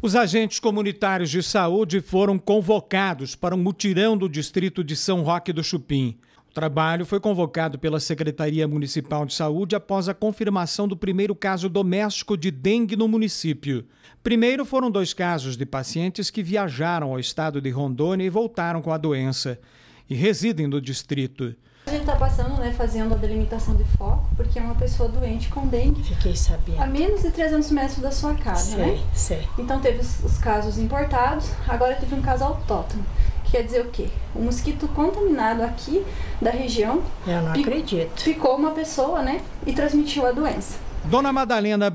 Os agentes comunitários de saúde foram convocados para um mutirão do distrito de São Roque do Chupim. O trabalho foi convocado pela Secretaria Municipal de Saúde após a confirmação do primeiro caso doméstico de dengue no município. Primeiro foram dois casos de pacientes que viajaram ao estado de Rondônia e voltaram com a doença e residem no distrito. A gente está passando, né, fazendo a delimitação de foco, porque é uma pessoa doente com dengue. Fiquei sabendo. A menos de 300 metros da sua casa, né? sei, né? sim. Então teve os, casos importados, agora teve um caso autóctono. Que quer dizer o quê? Um mosquito contaminado aqui da região. Eu não acredito. Ficou uma pessoa, né? E transmitiu a doença. Dona Madalena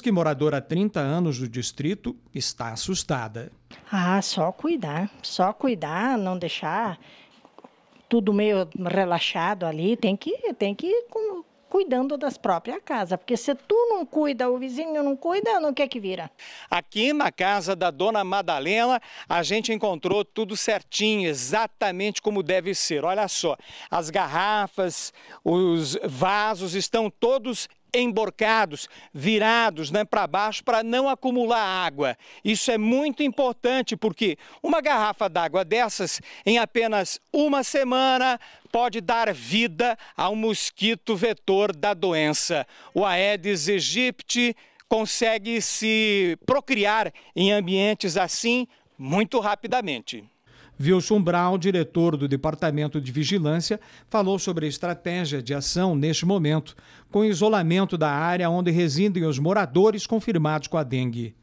que moradora há 30 anos do distrito, está assustada. Ah, só cuidar, só cuidar, não deixar tudo meio relaxado ali, tem que, tem que ir com, cuidando das próprias casas, porque se tu não cuida, o vizinho não cuida, não quer que vira. Aqui na casa da dona Madalena, a gente encontrou tudo certinho, exatamente como deve ser. Olha só, as garrafas, os vasos estão todos emborcados, virados né, para baixo para não acumular água. Isso é muito importante porque uma garrafa d'água dessas, em apenas uma semana, pode dar vida ao mosquito vetor da doença. O Aedes aegypti consegue se procriar em ambientes assim muito rapidamente. Wilson Brown, diretor do Departamento de Vigilância, falou sobre a estratégia de ação neste momento, com isolamento da área onde residem os moradores confirmados com a dengue.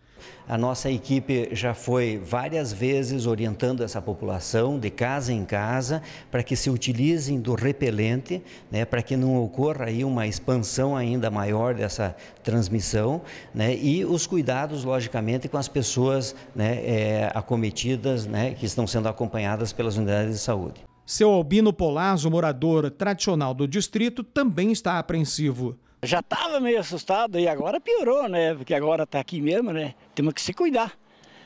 A nossa equipe já foi várias vezes orientando essa população de casa em casa para que se utilizem do repelente, né, para que não ocorra aí uma expansão ainda maior dessa transmissão, né, e os cuidados logicamente com as pessoas né, é, acometidas, né, que estão sendo acompanhadas pelas unidades de saúde. Seu Albino Polazzo, morador tradicional do distrito, também está apreensivo. Já estava meio assustado e agora piorou, né? Porque agora está aqui mesmo, né? Temos que se cuidar.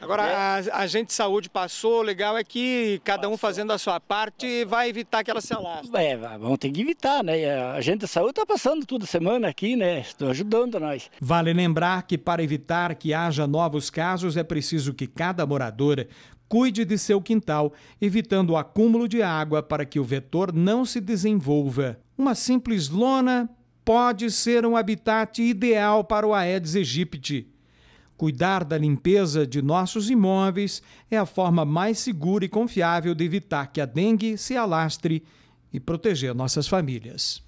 Agora, é. a, a gente saúde passou, o legal é que cada passou. um fazendo a sua parte vai evitar que ela se alastre. É, vamos ter que evitar, né? A gente de saúde está passando toda semana aqui, né? Estou ajudando nós. Vale lembrar que para evitar que haja novos casos, é preciso que cada moradora cuide de seu quintal, evitando o acúmulo de água para que o vetor não se desenvolva. Uma simples lona pode ser um habitat ideal para o Aedes aegypti. Cuidar da limpeza de nossos imóveis é a forma mais segura e confiável de evitar que a dengue se alastre e proteger nossas famílias.